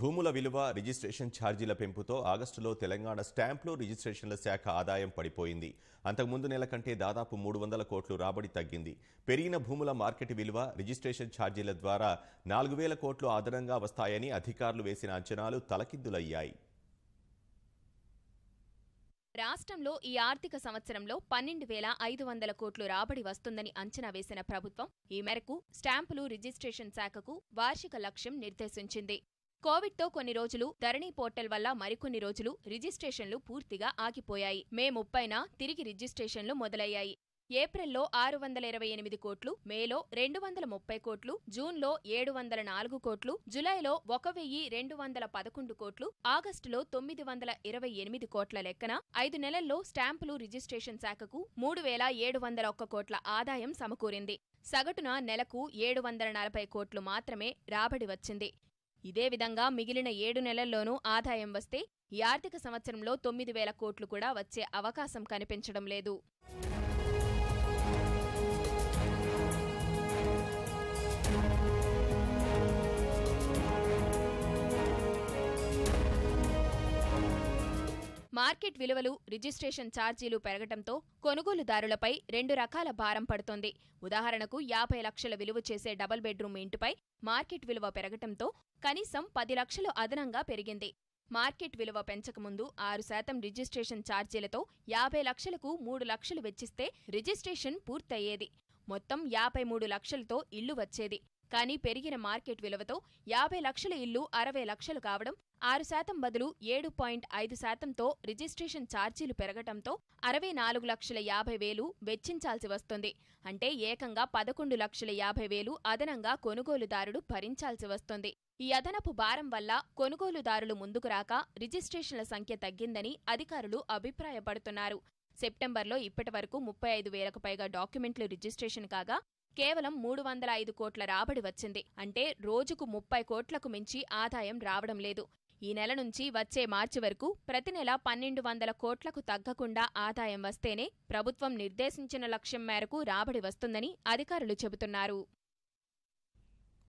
భూముల విలువ రిజిస్ట్రేషన్ ఛార్జీల పెంపుతో ఆగస్టులో తెలంగాణ స్టాంపులు రిజిస్ట్రేషన్ల శాఖ ఆదాయం పడిపోయింది అంతకుముందు నెల కంటే దాదాపు మూడు వందల కోట్లు రాబడి తగ్గింది పెరిగిన భూముల మార్కెట్ విలువ రిజిస్ట్రేషన్ ఛార్జీల ద్వారా నాలుగు వేల కోట్లు అదనంగా వస్తాయని అధికారులు వేసిన అంచనాలు తలకిద్దులయ్యాయి రాష్ట్రంలో ఈ ఆర్థిక సంవత్సరంలో పన్నెండు వేల ఐదు వందల కోట్లు రాబడి వస్తుందని అంచనా వేసిన ప్రభుత్వం ఈ మేరకు స్టాంపులు రిజిస్ట్రేషన్ శాఖకు వార్షిక లక్ష్యం నిర్దేశించింది కోవిడ్తో కొన్ని రోజులు ధరణి పోర్టల్ వల్ల మరికొన్ని రోజులు రిజిస్ట్రేషన్లు పూర్తిగా ఆగిపోయాయి మే ముప్పైన తిరిగి రిజిస్ట్రేషన్లు మొదలయ్యాయి ఏప్రిల్లో ఆరు వందల ఇరవై ఎనిమిది కోట్లు మేలో రెండు వందల ముప్పై కోట్లు జూన్లో ఏడు వందల నాలుగు కోట్లు జులైలో ఒక వెయ్యి రెండు వందల పదకొండు కోట్లు ఆగస్టులో తొమ్మిది వందల ఇరవై ఎనిమిది కోట్ల లెక్కన ఐదు నెలల్లో స్టాంపులు రిజిస్ట్రేషన్ శాఖకు మూడు వేల ఏడు వందల ఒక్క కోట్ల ఆదాయం సమకూరింది సగటున నెలకు ఏడు వందల నలభై కోట్లు మాత్రమే రాబడి వచ్చింది ఇదే విధంగా మిగిలిన ఏడు నెలల్లోనూ ఆదాయం వస్తే ఈ ఆర్థిక సంవత్సరంలో తొమ్మిది వేల కోట్లు కూడా వచ్చే అవకాశం కనిపించడం లేదు మార్కెట్ విలువలు రిజిస్ట్రేషన్ ఛార్జీలు పెరగటంతో కొనుగోలుదారులపై రెండు రకాల భారం పడుతోంది ఉదాహరణకు యాభై లక్షల విలువ చేసే డబుల్ బెడ్రూమ్ ఇంటిపై మార్కెట్ విలువ పెరగటంతో కనీసం పది లక్షలు అదనంగా పెరిగింది మార్కెట్ విలువ పెంచకముందు ఆరు శాతం రిజిస్ట్రేషన్ ఛార్జీలతో యాభై లక్షలకు మూడు లక్షలు వెచ్చిస్తే రిజిస్ట్రేషన్ పూర్తయ్యేది మొత్తం యాభై మూడు లక్షలతో ఇల్లు వచ్చేది కానీ పెరిగిన మార్కెట్ విలువతో యాభై లక్షల ఇల్లు అరవై లక్షలు కావడం ఆరు శాతం బదులు ఏడు పాయింట్ ఐదు శాతంతో రిజిస్ట్రేషన్ ఛార్జీలు పెరగటంతో అరవై నాలుగు లక్షల యాభై వేలు వెచ్చించాల్సి వస్తుంది అంటే ఏకంగా పదకొండు లక్షల యాభై వేలు అదనంగా కొనుగోలుదారుడు భరించాల్సి వస్తుంది ఈ అదనపు భారం వల్ల కొనుగోలుదారులు ముందుకు రాక రిజిస్ట్రేషన్ల సంఖ్య తగ్గిందని అధికారులు అభిప్రాయపడుతున్నారు సెప్టెంబర్లో ఇప్పటి వరకు ముప్పై ఐదు వేలకు పైగా డాక్యుమెంట్లు రిజిస్ట్రేషన్ కాగా కేవలం మూడు వందల ఐదు కోట్ల రాబడి వచ్చింది అంటే రోజుకు ముప్పై కోట్లకు మించి ఆదాయం రావడం లేదు ఈ నెల నుంచి వచ్చే మార్చి వరకు ప్రతి నెల పన్నెండు వందల కోట్లకు తగ్గకుండా ఆదాయం వస్తేనే ప్రభుత్వం నిర్దేశించిన లక్ష్యం మేరకు రాబడి వస్తుందని అధికారులు చెబుతున్నారు